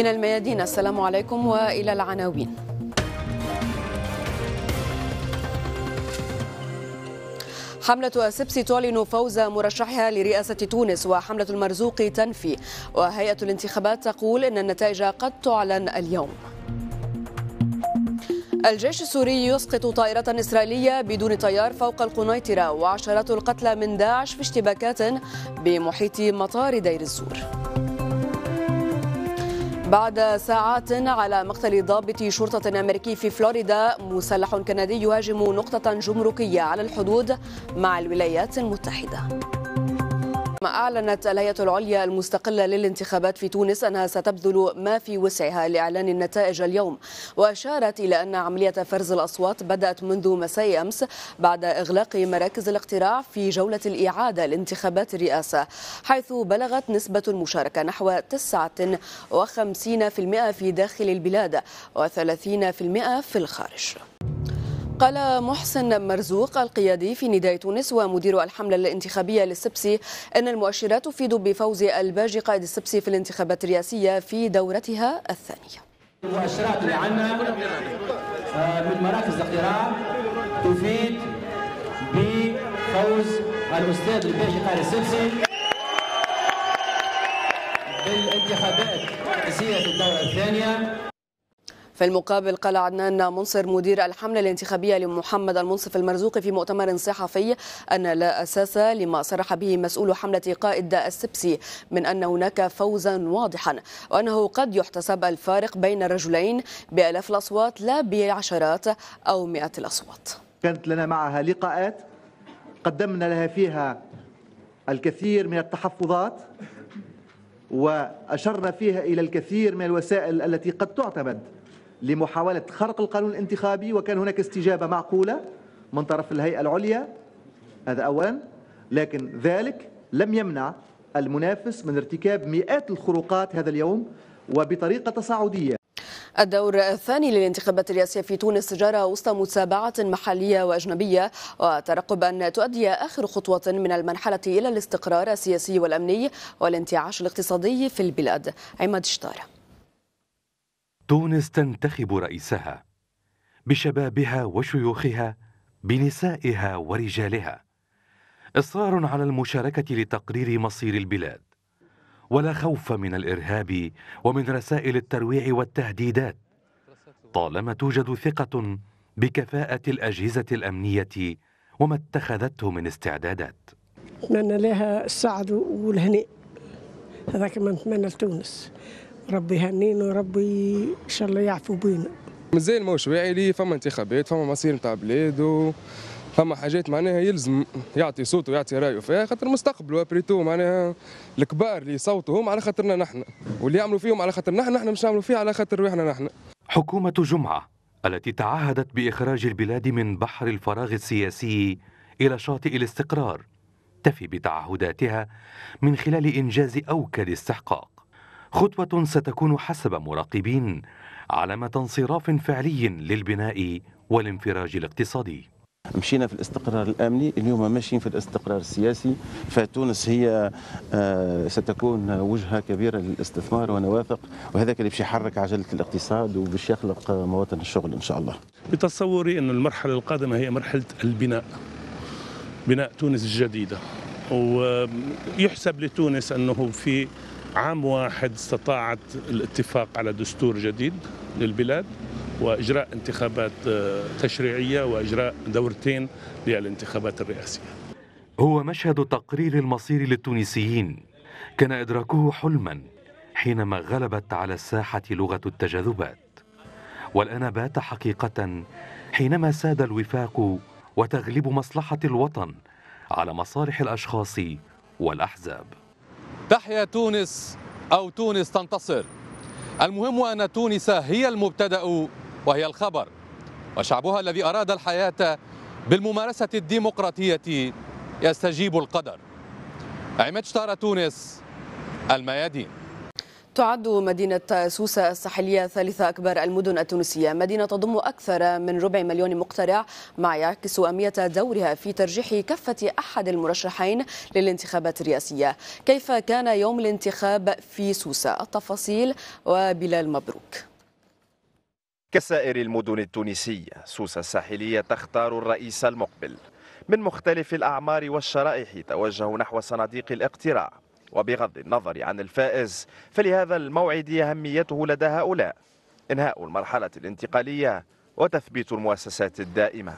من الميادين السلام عليكم والى العناوين حملة السبسي تعلن فوز مرشحها لرئاسة تونس وحملة المرزوق تنفي وهيئة الانتخابات تقول إن النتائج قد تعلن اليوم الجيش السوري يسقط طائرة إسرائيلية بدون طيار فوق القنيطرة وعشرات القتلى من داعش في اشتباكات بمحيط مطار دير الزور بعد ساعات على مقتل ضابط شرطة أمريكي في فلوريدا مسلح كندي يهاجم نقطة جمركية على الحدود مع الولايات المتحدة أعلنت الهيئة العليا المستقلة للانتخابات في تونس أنها ستبذل ما في وسعها لإعلان النتائج اليوم وأشارت إلى أن عملية فرز الأصوات بدأت منذ مساء أمس بعد إغلاق مراكز الاقتراع في جولة الإعادة لانتخابات الرئاسة حيث بلغت نسبة المشاركة نحو 59% في داخل البلاد و30% في الخارج قال محسن مرزوق القيادي في نداء تونس ومدير الحملة الانتخابية للسبسي أن المؤشرات تفيد بفوز الباجي قائد السبسي في الانتخابات الرئاسية في دورتها الثانية المؤشرات اللي عندنا آه، من مراكز القراءة تفيد بفوز الأستاذ الباجي قائد السبسي بالانتخابات الرئاسية في الدورة الثانية في المقابل قال عدنان منصر مدير الحملة الانتخابية لمحمد المنصف المرزوقي في مؤتمر صحفي أن لا أساس لما صرح به مسؤول حملة قائد السبسي من أن هناك فوزا واضحا وأنه قد يحتسب الفارق بين الرجلين بألاف الأصوات لا بعشرات أو مئات الأصوات كانت لنا معها لقاءات قدمنا لها فيها الكثير من التحفظات وأشرنا فيها إلى الكثير من الوسائل التي قد تعتمد لمحاولة خرق القانون الانتخابي وكان هناك استجابة معقولة من طرف الهيئة العليا هذا أولا لكن ذلك لم يمنع المنافس من ارتكاب مئات الخروقات هذا اليوم وبطريقة تصاعدية الدور الثاني للانتخابات الرئاسية في تونس جرى وسط متابعة محلية وأجنبية وترقب أن تؤدي آخر خطوة من المرحلة إلى الاستقرار السياسي والأمني والانتعاش الاقتصادي في البلاد عماد شطاره تونس تنتخب رئيسها بشبابها وشيوخها بنسائها ورجالها اصرار على المشاركه لتقرير مصير البلاد ولا خوف من الارهاب ومن رسائل الترويع والتهديدات طالما توجد ثقه بكفاءه الاجهزه الامنيه وما اتخذته من استعدادات نتمنى لها السعد والهنيء هذا كما نتمنى لتونس ربي يهنينا وربي ان شاء الله يعفو بينا مازال ماهوش واعي لي فما انتخابات فما مصير نتاع بلاد و فما حاجات معناها يلزم يعطي صوته ويعطي رايه فيها خاطر مستقبله ابريتو معناها الكبار اللي يصوتوا هم على خاطرنا نحن واللي يعملوا فيهم على خاطر نحن نحن مش نعملوا فيه على خاطر روحنا نحن حكومة جمعة التي تعهدت بإخراج البلاد من بحر الفراغ السياسي إلى شاطئ الاستقرار تفي بتعهداتها من خلال إنجاز أوكد استحقاق خطوة ستكون حسب مراقبين علامة انصراف فعلي للبناء والانفراج الاقتصادي مشينا في الاستقرار الامني اليوم ماشيين في الاستقرار السياسي فتونس هي آه، ستكون وجهه كبيره للاستثمار وانا واثق وهذاك اللي باش يحرك عجله الاقتصاد وباش يخلق مواطن الشغل ان شاء الله بتصوري ان المرحله القادمه هي مرحله البناء بناء تونس الجديده ويحسب لتونس انه في عام واحد استطاعت الاتفاق على دستور جديد للبلاد واجراء انتخابات آه، تشريعيه واجراء دورتين للانتخابات الرئاسيه. هو مشهد تقرير المصير للتونسيين كان ادراكه حلما حينما غلبت على الساحه لغه التجاذبات. والان بات حقيقه حينما ساد الوفاق وتغلب مصلحه الوطن على مصالح الاشخاص والاحزاب. تحيا تونس أو تونس تنتصر المهم أن تونس هي المبتدأ وهي الخبر وشعبها الذي أراد الحياة بالممارسة الديمقراطية يستجيب القدر عمد شطارة تونس الميادين تعد مدينة سوسة الساحلية ثالث أكبر المدن التونسية مدينة تضم أكثر من ربع مليون مقترع ما يعكس أهمية دورها في ترجيح كفة أحد المرشحين للانتخابات الرئاسية كيف كان يوم الانتخاب في سوسة التفاصيل وبلال مبروك كسائر المدن التونسية سوسة الساحلية تختار الرئيس المقبل من مختلف الأعمار والشرائح توجهوا نحو صناديق الاقتراع وبغض النظر عن الفائز فلهذا الموعد أهميته لدى هؤلاء إنهاء المرحلة الانتقالية وتثبيت المؤسسات الدائمة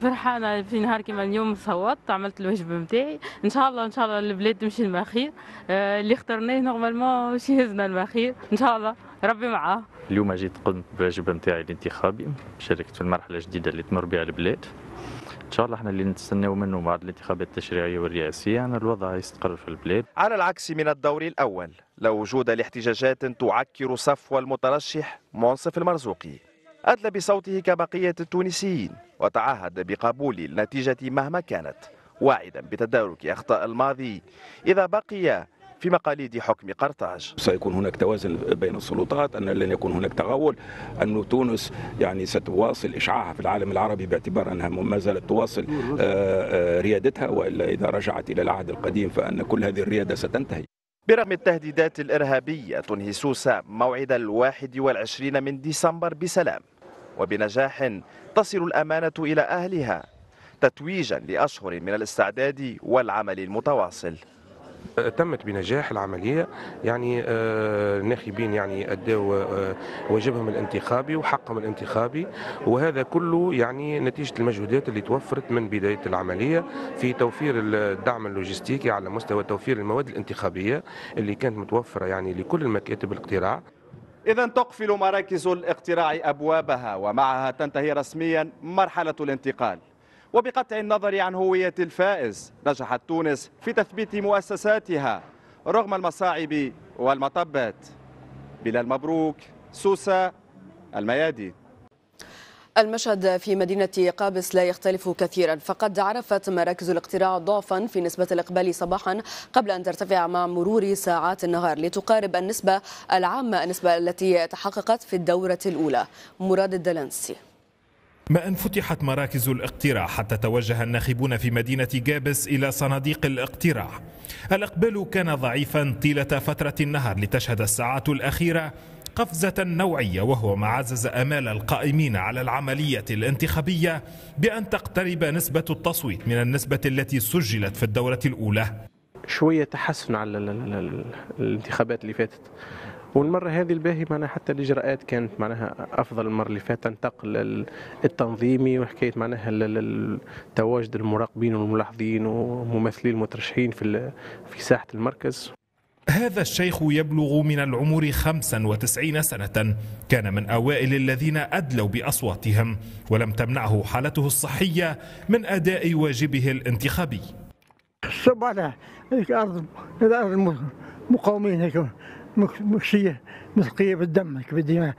فرحانة في نهار كما اليوم صوت عملت الواجب نتاعي ان شاء الله ان شاء الله البلاد تمشي لما خير آه، اللي اخترناه نورمالمون باش يهزنا لما خير ان شاء الله ربي معاه اليوم جيت قمت بواجب نتاعي الانتخابي شاركت في المرحلة الجديدة اللي تمر بها البلاد ان شاء الله احنا اللي نتسناو منه بعد الانتخابات التشريعيه والرئاسيه ان الوضع يستقر في البلاد على العكس من الدور الاول لا وجود لاحتجاجات تعكر صفو المترشح منصف المرزوقي ادلى بصوته كبقيه التونسيين وتعهد بقبول النتيجه مهما كانت واعدا بتدارك اخطاء الماضي اذا بقي في مقاليد حكم قرطاج سيكون هناك توازن بين السلطات أن لن يكون هناك تغول أن تونس يعني ستواصل إشعاعها في العالم العربي باعتبار أنها ما زالت تواصل آه، آه، ريادتها وإلا إذا رجعت إلى العهد القديم فأن كل هذه الريادة ستنتهي برغم التهديدات الإرهابية تنهي سوسة موعد الواحد والعشرين من ديسمبر بسلام وبنجاح تصل الأمانة إلى أهلها تتويجا لأشهر من الاستعداد والعمل المتواصل تمت بنجاح العمليه يعني الناخبين آه، يعني اداوا آه، واجبهم الانتخابي وحقهم الانتخابي وهذا كله يعني نتيجه المجهودات اللي توفرت من بدايه العمليه في توفير الدعم اللوجستيكي على مستوى توفير المواد الانتخابيه اللي كانت متوفره يعني لكل المكاتب الاقتراع إذا تقفل مراكز الاقتراع أبوابها ومعها تنتهي رسميا مرحلة الانتقال وبقطع النظر عن هوية الفائز نجحت تونس في تثبيت مؤسساتها رغم المصاعب والمطبات بلا المبروك سوسة الميادي المشهد في مدينة قابس لا يختلف كثيرا فقد عرفت مراكز الاقتراع ضعفا في نسبة الإقبال صباحا قبل أن ترتفع مع مرور ساعات النهار لتقارب النسبة العامة النسبة التي تحققت في الدورة الأولى مراد الدلنسي ما أن فتحت مراكز الاقتراع حتى توجه الناخبون في مدينة جابس إلى صناديق الاقتراع الإقبال كان ضعيفا طيلة فترة النهار لتشهد الساعات الأخيرة قفزة نوعية وهو ما عزز أمال القائمين على العملية الانتخابية بأن تقترب نسبة التصويت من النسبة التي سجلت في الدورة الأولى شوية تحسن على الانتخابات اللي فاتت والمره هذه الباهي معناها حتى الاجراءات كانت معناها افضل المره اللي فاتت تنتقل التنظيمي وحكايه معناها تواجد المراقبين والملاحظين وممثلي المترشحين في في ساحه المركز هذا الشيخ يبلغ من العمر 95 سنة كان من أوائل الذين أدلوا بأصواتهم ولم تمنعه حالته الصحية من أداء واجبه الانتخابي الصبح على الأرض المقاومين هيك مكشية مسقية بالدم كبدي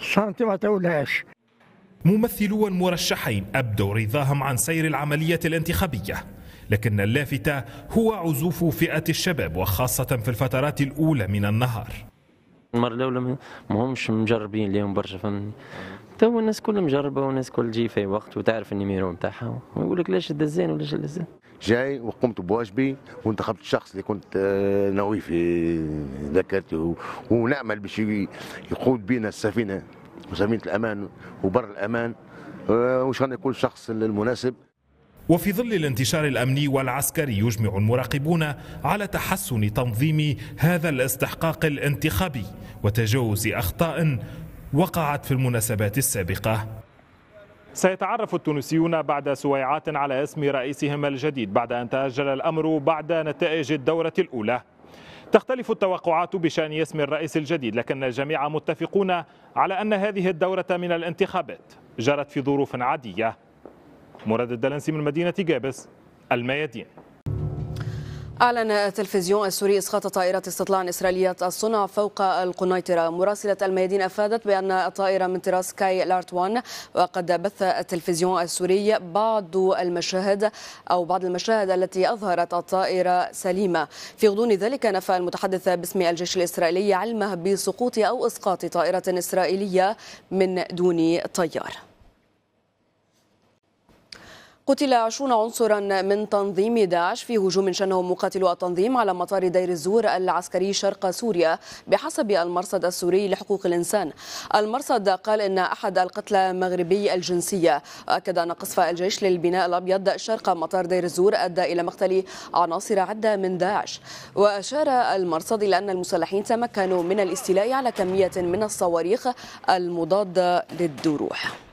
سنتيمتر ولاش ممثلو المرشحين أبدوا رضاهم عن سير العملية الانتخابية لكن اللافتة هو عزوف فئة الشباب وخاصة في الفترات الأولى من النهار المرة الأولى ما همش مجربين اليوم برشا فهمني تو الناس كلها مجربه والناس كل تجي في وقت وتعرف النيميرو نتاعها ويقول لك ليش الدزان ولا الدزان جاي وقمت بواجبي وانتخبت الشخص اللي كنت آه، ناوي في ذاكرتي ونامل باش يقود بينا السفينه وسفينه الامان وبر الامان آه، وان شاء الله يكون الشخص المناسب وفي ظل الانتشار الامني والعسكري يجمع المراقبون على تحسن تنظيم هذا الاستحقاق الانتخابي وتجاوز اخطاء وقعت في المناسبات السابقة سيتعرف التونسيون بعد سويعات على اسم رئيسهم الجديد بعد أن تأجل الأمر بعد نتائج الدورة الأولى تختلف التوقعات بشأن اسم الرئيس الجديد لكن الجميع متفقون على أن هذه الدورة من الانتخابات جرت في ظروف عادية مراد الدلنسي من مدينة جابس الميادين أعلن التلفزيون السوري إسقاط طائرة استطلاع إسرائيلية الصنع فوق القنيطرة مراسلة الميادين أفادت بأن الطائرة من طراز كاي 1 وقد بث التلفزيون السوري بعض المشاهد أو بعض المشاهد التي أظهرت الطائرة سليمة في غضون ذلك نفى المتحدث باسم الجيش الإسرائيلي علمه بسقوط أو إسقاط طائرة إسرائيلية من دون طيار قتل عشرون عنصرا من تنظيم داعش في هجوم شنه مقاتلو التنظيم على مطار دير الزور العسكري شرق سوريا بحسب المرصد السوري لحقوق الإنسان المرصد قال إن أحد القتلى مغربي الجنسية أكد أن قصف الجيش للبناء الأبيض شرق مطار دير الزور أدى إلى مقتل عناصر عدة من داعش وأشار المرصد إلى أن المسلحين تمكنوا من الاستيلاء على كمية من الصواريخ المضادة للدروح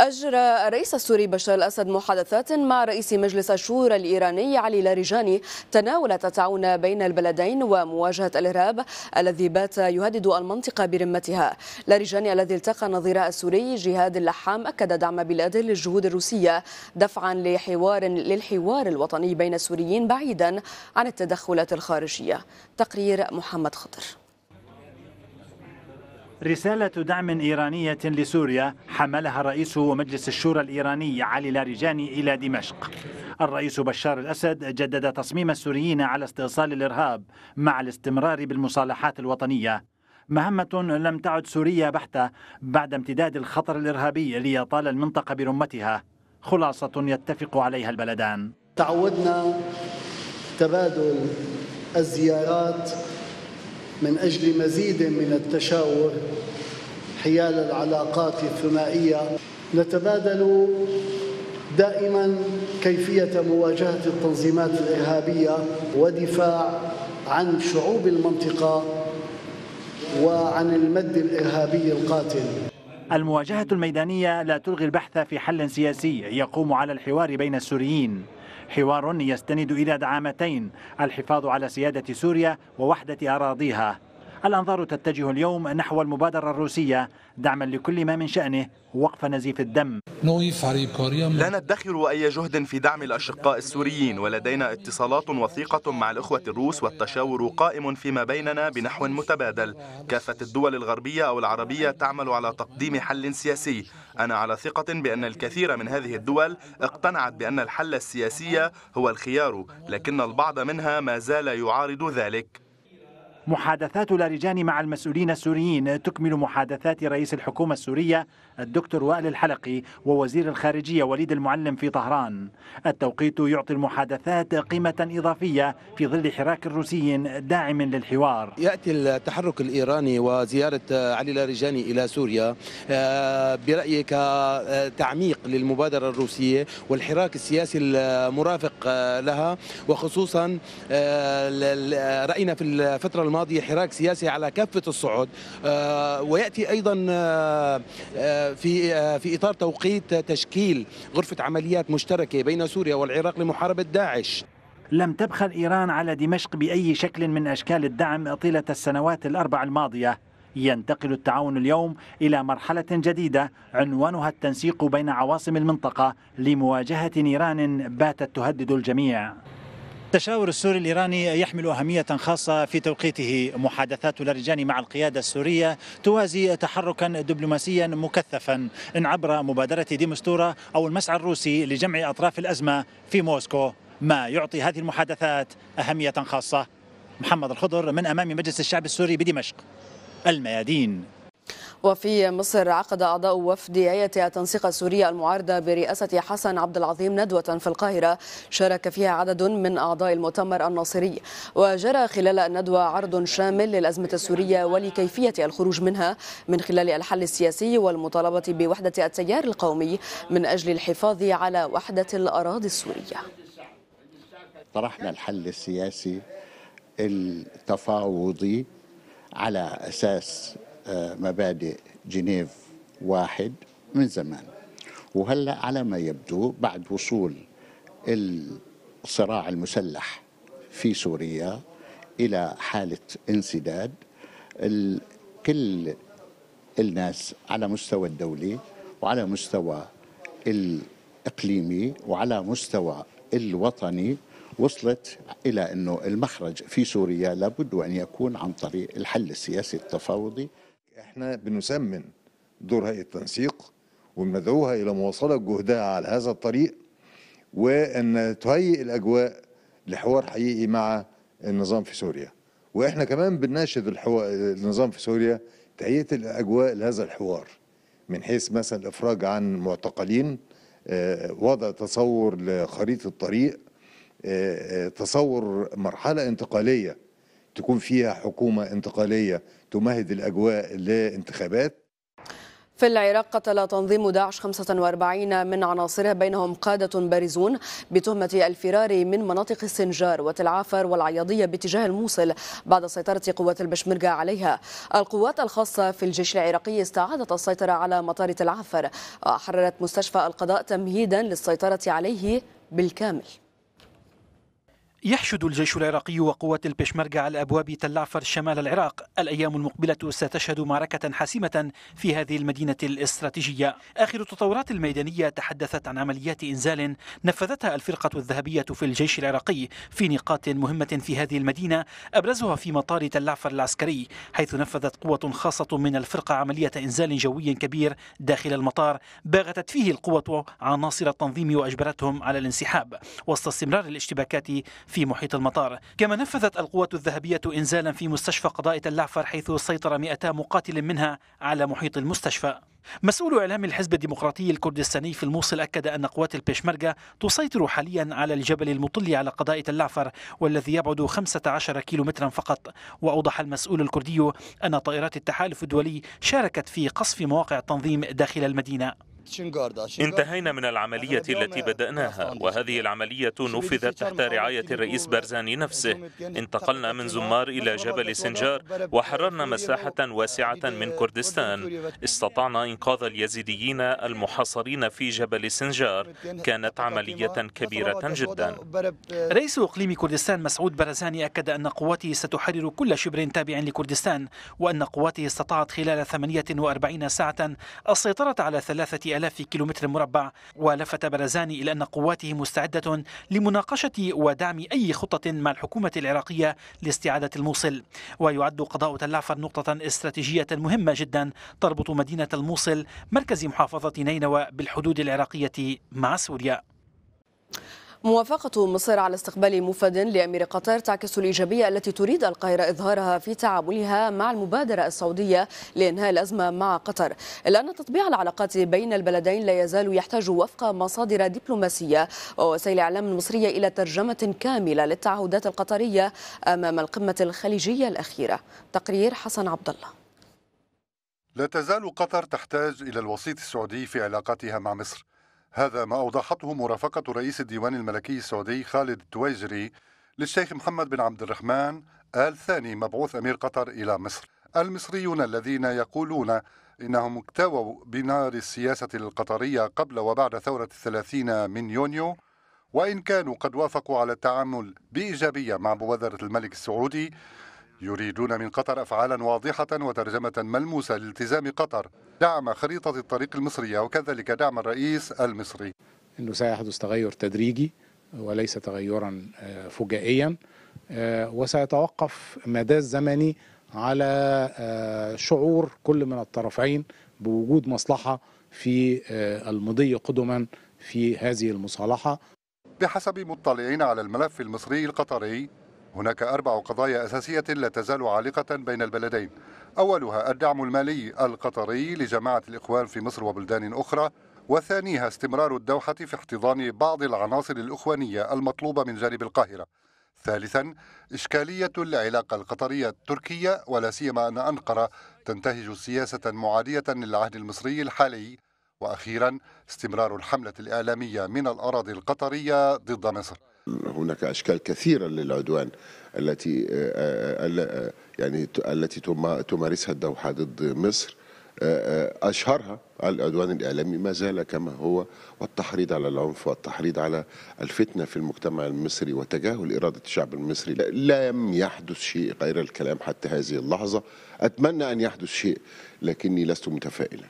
أجرى الرئيس السوري بشار الأسد محادثات مع رئيس مجلس الشورى الإيراني علي لاريجاني تناولت التعاون بين البلدين ومواجهة الإرهاب الذي بات يهدد المنطقة برمتها لاريجاني الذي التقى نظيره السوري جهاد اللحام أكد دعم بلاده للجهود الروسية دفعا لحوار للحوار الوطني بين السوريين بعيدا عن التدخلات الخارجية تقرير محمد خضر رسالة دعم إيرانية لسوريا حملها رئيس مجلس الشورى الإيراني علي لاريجاني إلى دمشق الرئيس بشار الأسد جدد تصميم السوريين على استئصال الإرهاب مع الاستمرار بالمصالحات الوطنية مهمة لم تعد سورية بحتة بعد امتداد الخطر الإرهابي ليطال المنطقة برمتها خلاصة يتفق عليها البلدان تعودنا تبادل الزيارات من أجل مزيد من التشاور حيال العلاقات الثنائية نتبادل دائما كيفية مواجهة التنظيمات الإرهابية ودفاع عن شعوب المنطقة وعن المد الإرهابي القاتل المواجهة الميدانية لا تلغي البحث في حل سياسي يقوم على الحوار بين السوريين حوار يستند إلى دعامتين الحفاظ على سيادة سوريا ووحدة أراضيها الأنظار تتجه اليوم نحو المبادرة الروسية دعما لكل ما من شأنه وقف نزيف الدم لا ندخر أي جهد في دعم الأشقاء السوريين ولدينا اتصالات وثيقة مع الأخوة الروس والتشاور قائم فيما بيننا بنحو متبادل كافة الدول الغربية أو العربية تعمل على تقديم حل سياسي أنا على ثقة بأن الكثير من هذه الدول اقتنعت بأن الحل السياسي هو الخيار لكن البعض منها ما زال يعارض ذلك محادثات لاريجان مع المسؤولين السوريين تكمل محادثات رئيس الحكومة السورية الدكتور وائل الحلقي ووزير الخارجية وليد المعلم في طهران التوقيت يعطي المحادثات قيمة إضافية في ظل حراك روسي داعم للحوار يأتي التحرك الإيراني وزيارة علي لاريجاني إلى سوريا آه، برأيك آه، تعميق للمبادرة الروسية والحراك السياسي المرافق آه، لها وخصوصا رأينا في الفترة الماضية الماضي حراك سياسي على كافة الصعود آه، ويأتي أيضا آه، آه، في في إطار توقيت تشكيل غرفة عمليات مشتركة بين سوريا والعراق لمحاربة داعش لم تبخل إيران على دمشق بأي شكل من أشكال الدعم طيلة السنوات الأربع الماضية ينتقل التعاون اليوم إلى مرحلة جديدة عنوانها التنسيق بين عواصم المنطقة لمواجهة نيران باتت تهدد الجميع التشاور السوري الإيراني يحمل أهمية خاصة في توقيته محادثات لارجان مع القيادة السورية توازي تحركا دبلوماسيا مكثفا إن عبر مبادرة ديمستورة أو المسعى الروسي لجمع أطراف الأزمة في موسكو ما يعطي هذه المحادثات أهمية خاصة محمد الخضر من أمام مجلس الشعب السوري بدمشق الميادين وفي مصر عقد أعضاء وفد هيئة التنسيق السورية المعارضة برئاسة حسن عبد العظيم ندوة في القاهرة شارك فيها عدد من أعضاء المؤتمر الناصري وجرى خلال الندوة عرض شامل للأزمة السورية ولكيفية الخروج منها من خلال الحل السياسي والمطالبة بوحدة التيار القومي من أجل الحفاظ على وحدة الأراضي السورية طرحنا الحل السياسي التفاوضي على أساس آه، مبادئ جنيف واحد من زمان وهلا على ما يبدو بعد وصول الصراع المسلح في سوريا الى حاله انسداد كل الناس على مستوى الدولي وعلى مستوى الاقليمي وعلى مستوى الوطني وصلت الى انه المخرج في سوريا لابد ان يكون عن طريق الحل السياسي التفاوضي احنا بنسمن دور هيئه التنسيق وبندعوها الى مواصله جهدها على هذا الطريق وان تهيئ الاجواء لحوار حقيقي مع النظام في سوريا واحنا كمان بنناشد الحوار النظام في سوريا تهيئه الاجواء لهذا الحوار من حيث مثلا الافراج عن معتقلين آه، وضع تصور لخريطه الطريق آه، آه، تصور مرحله انتقاليه تكون فيها حكومه انتقاليه تمهد الأجواء لانتخابات في العراق قتل تنظيم داعش 45 من عناصره بينهم قادة بارزون بتهمة الفرار من مناطق السنجار وتلعافر والعياضية باتجاه الموصل بعد سيطرة قوات البشمركة عليها القوات الخاصة في الجيش العراقي استعادت السيطرة على مطار تلعافر وحررت مستشفى القضاء تمهيدا للسيطرة عليه بالكامل يحشد الجيش العراقي وقوات البشمركة على أبواب تل عفر شمال العراق الأيام المقبلة ستشهد معركة حاسمة في هذه المدينة الاستراتيجية آخر التطورات الميدانية تحدثت عن عمليات إنزال نفذتها الفرقة الذهبية في الجيش العراقي في نقاط مهمة في هذه المدينة أبرزها في مطار تل عفر العسكري حيث نفذت قوة خاصة من الفرقة عملية إنزال جوي كبير داخل المطار باغتت فيه القوة عناصر التنظيم وأجبرتهم على الانسحاب وسط استمرار الاشتباكات في محيط المطار كما نفذت القوات الذهبية إنزالا في مستشفى قضاء اللعفر حيث سيطر 200 مقاتل منها على محيط المستشفى مسؤول إعلام الحزب الديمقراطي الكردستاني في الموصل أكد أن قوات البيشمركة تسيطر حاليا على الجبل المطل على قضاء اللعفر والذي يبعد 15 كيلومترا فقط وأوضح المسؤول الكردي أن طائرات التحالف الدولي شاركت في قصف مواقع التنظيم داخل المدينة انتهينا من العملية التي بدأناها وهذه العملية نفذت تحت رعاية الرئيس برزاني نفسه انتقلنا من زمار إلى جبل سنجار وحررنا مساحة واسعة من كردستان استطعنا إنقاذ اليزيديين المحاصرين في جبل سنجار كانت عملية كبيرة جدا رئيس إقليم كردستان مسعود برزاني أكد أن قواته ستحرر كل شبر تابع لكردستان وأن قواته استطاعت خلال 48 ساعة السيطرة على ثلاثة آلاف كيلومتر مربع ولفت برزاني إلى أن قواته مستعدة لمناقشة ودعم أي خطة مع الحكومة العراقية لاستعادة الموصل ويعد قضاء تلعفر نقطة استراتيجية مهمة جدا تربط مدينة الموصل مركز محافظة نينوى بالحدود العراقية مع سوريا موافقة مصر على استقبال مفد لأمير قطر تعكس الإيجابية التي تريد القاهرة إظهارها في تعاملها مع المبادرة السعودية لإنهاء الأزمة مع قطر إلا أن تطبيع العلاقات بين البلدين لا يزال يحتاج وفق مصادر دبلوماسية ووسائل الإعلام المصرية إلى ترجمة كاملة للتعهدات القطرية أمام القمة الخليجية الأخيرة تقرير حسن عبد الله لا تزال قطر تحتاج إلى الوسيط السعودي في علاقاتها مع مصر هذا ما أوضحته مرافقة رئيس الديوان الملكي السعودي خالد التويجري للشيخ محمد بن عبد الرحمن آل ثاني مبعوث أمير قطر إلى مصر المصريون الذين يقولون إنهم اكتووا بنار السياسة القطرية قبل وبعد ثورة الثلاثين من يونيو وإن كانوا قد وافقوا على التعامل بإيجابية مع بوذرة الملك السعودي يريدون من قطر أفعالا واضحة وترجمة ملموسة لالتزام قطر دعم خريطة الطريق المصرية وكذلك دعم الرئيس المصري أنه سيحدث تغير تدريجي وليس تغيرا آه، فجائيا آه، وسيتوقف مدى الزمني على آه، شعور كل من الطرفين بوجود مصلحة في المضي قدما في هذه المصالحة بحسب مطلعين على الملف المصري القطري هناك أربع قضايا أساسية لا تزال عالقة بين البلدين أولها الدعم المالي القطري لجماعة الإخوان في مصر وبلدان أخرى وثانيها استمرار الدوحة في احتضان بعض العناصر الإخوانية المطلوبة من جانب القاهرة ثالثا إشكالية العلاقة القطرية التركية ولا سيما أن أنقرة تنتهج سياسة معادية للعهد المصري الحالي وأخيرا استمرار الحملة الإعلامية من الأراضي القطرية ضد مصر هناك أشكال كثيرة للعدوان التي آه، آه، آه، يعني التي تمارسها الدوحة ضد مصر أشهرها العدوان الإعلامي ما زال كما هو والتحريض على العنف والتحريض على الفتنة في المجتمع المصري وتجاهل إرادة الشعب المصري لم يحدث شيء غير الكلام حتى هذه اللحظة أتمنى أن يحدث شيء لكني لست متفائلا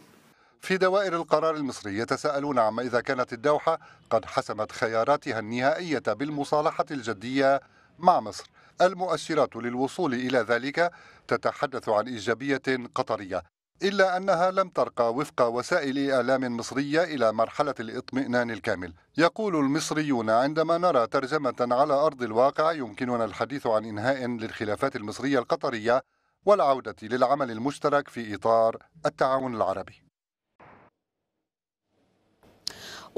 في دوائر القرار المصري يتساءلون عما إذا كانت الدوحة قد حسمت خياراتها النهائية بالمصالحة الجدية مع مصر المؤشرات للوصول إلى ذلك تتحدث عن إيجابية قطرية إلا أنها لم ترقى وفق وسائل إعلام مصرية إلى مرحلة الإطمئنان الكامل يقول المصريون عندما نرى ترجمة على أرض الواقع يمكننا الحديث عن إنهاء للخلافات المصرية القطرية والعودة للعمل المشترك في إطار التعاون العربي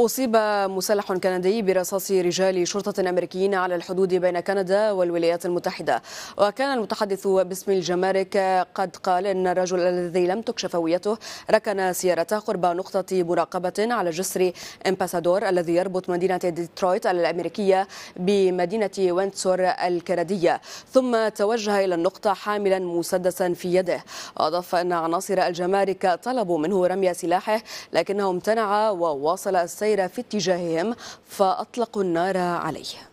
أصيب مسلح كندي برصاص رجال شرطة أمريكيين على الحدود بين كندا والولايات المتحدة وكان المتحدث باسم الجمارك قد قال إن الرجل الذي لم تكشف هويته ركن سيارته قرب نقطة مراقبة على جسر إمباسادور الذي يربط مدينة ديترويت الأمريكية بمدينة وينتسور الكندية ثم توجه إلى النقطة حاملا مسدسا في يده وأضاف أن عناصر الجمارك طلبوا منه رمي سلاحه لكنه امتنع وواصل الس السير في اتجاههم فأطلقوا النار عليه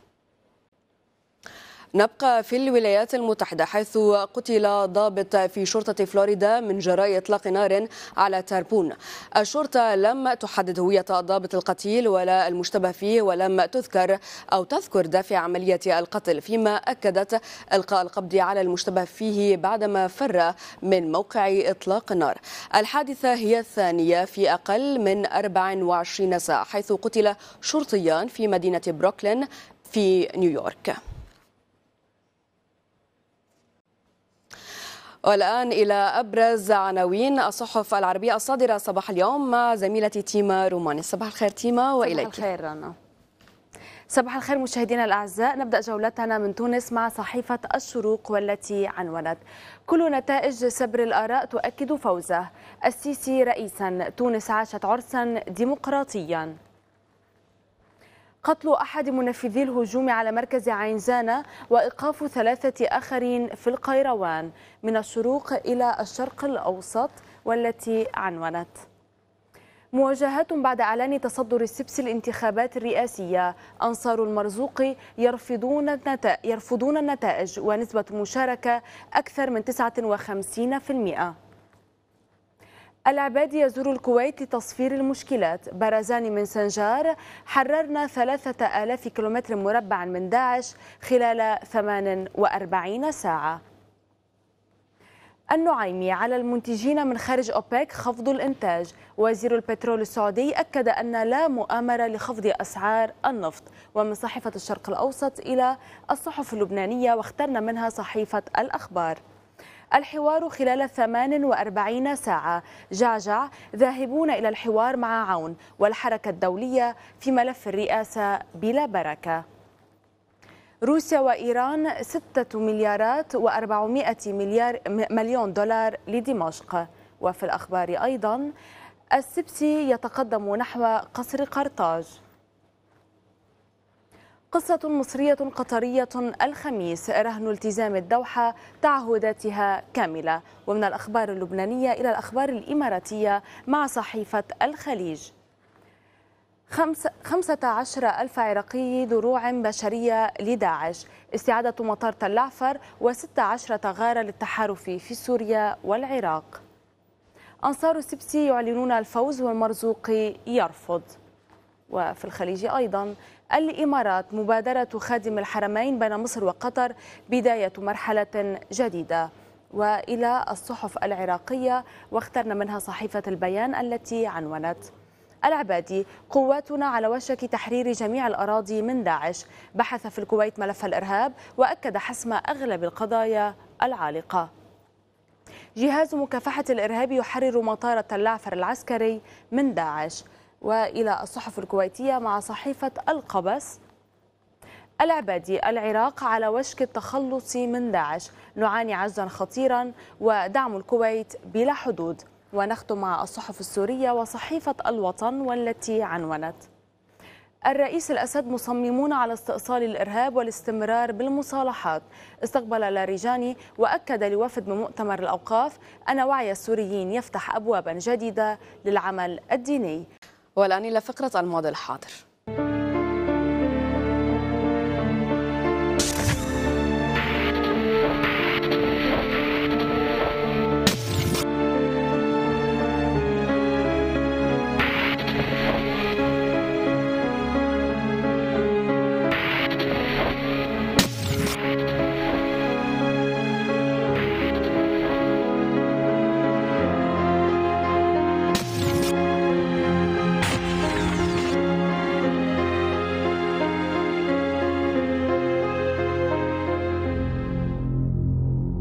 نبقى في الولايات المتحدة حيث قتل ضابط في شرطة فلوريدا من جراء إطلاق نار على تاربون الشرطة لم تحدد هوية ضابط القتيل ولا المشتبه فيه ولم تذكر أو تذكر دافع عملية القتل فيما أكدت إلقاء القبض على المشتبه فيه بعدما فر من موقع إطلاق النار الحادثة هي الثانية في أقل من 24 ساعة حيث قتل شرطيان في مدينة بروكلين في نيويورك والآن إلى أبرز عناوين الصحف العربية الصادرة صباح اليوم مع زميلتي تيما روماني صباح الخير تيما وإليك صباح الخير رنا صباح الخير مشاهدينا الأعزاء نبدأ جولتنا من تونس مع صحيفة الشروق والتي عنونت كل نتائج سبر الآراء تؤكد فوزه السيسي رئيسا تونس عاشت عرسا ديمقراطيا قتل أحد منفذي الهجوم على مركز عينزانة وإيقاف ثلاثة آخرين في القيروان من الشروق إلى الشرق الأوسط والتي عنونت مواجهات بعد اعلان تصدر السبس الانتخابات الرئاسيه انصار المرزوق يرفضون النتائج, يرفضون النتائج ونسبه مشاركه اكثر من 59% العبادي يزور الكويت لتصفير المشكلات برزان من سنجار حررنا ثلاثة آلاف كيلومتر مربع من داعش خلال 48 ساعة النعيمي على المنتجين من خارج أوبيك خفض الإنتاج وزير البترول السعودي أكد أن لا مؤامرة لخفض أسعار النفط ومن صحيفة الشرق الأوسط إلى الصحف اللبنانية واخترنا منها صحيفة الأخبار الحوار خلال 48 ساعة جعجع ذاهبون إلى الحوار مع عون والحركة الدولية في ملف الرئاسة بلا بركة روسيا وإيران 6 مليارات و400 مليار مليون دولار لدمشق وفي الأخبار أيضا السبسي يتقدم نحو قصر قرطاج قصة مصرية قطرية الخميس رهن التزام الدوحة تعهداتها كاملة ومن الأخبار اللبنانية إلى الأخبار الإماراتية مع صحيفة الخليج خمسة عشر ألف عراقي دروع بشرية لداعش استعادة مطار تل عفر وستة عشرة غارة للتحالف في سوريا والعراق أنصار السبسي يعلنون الفوز والمرزوق يرفض وفي الخليج أيضا الإمارات مبادرة خادم الحرمين بين مصر وقطر بداية مرحلة جديدة وإلى الصحف العراقية واخترنا منها صحيفة البيان التي عنونت العبادي قواتنا على وشك تحرير جميع الأراضي من داعش بحث في الكويت ملف الإرهاب وأكد حسم أغلب القضايا العالقة جهاز مكافحة الإرهاب يحرر مطار تلعفر العسكري من داعش وإلى الصحف الكويتية مع صحيفة القبس العبادي العراق على وشك التخلص من داعش نعاني عجزا خطيرا ودعم الكويت بلا حدود ونختم مع الصحف السورية وصحيفة الوطن والتي عنونت الرئيس الأسد مصممون على استئصال الإرهاب والاستمرار بالمصالحات استقبل لاريجاني وأكد لوفد من مؤتمر الأوقاف أن وعي السوريين يفتح أبوابا جديدة للعمل الديني والآن إلى فقرة الماضي الحاضر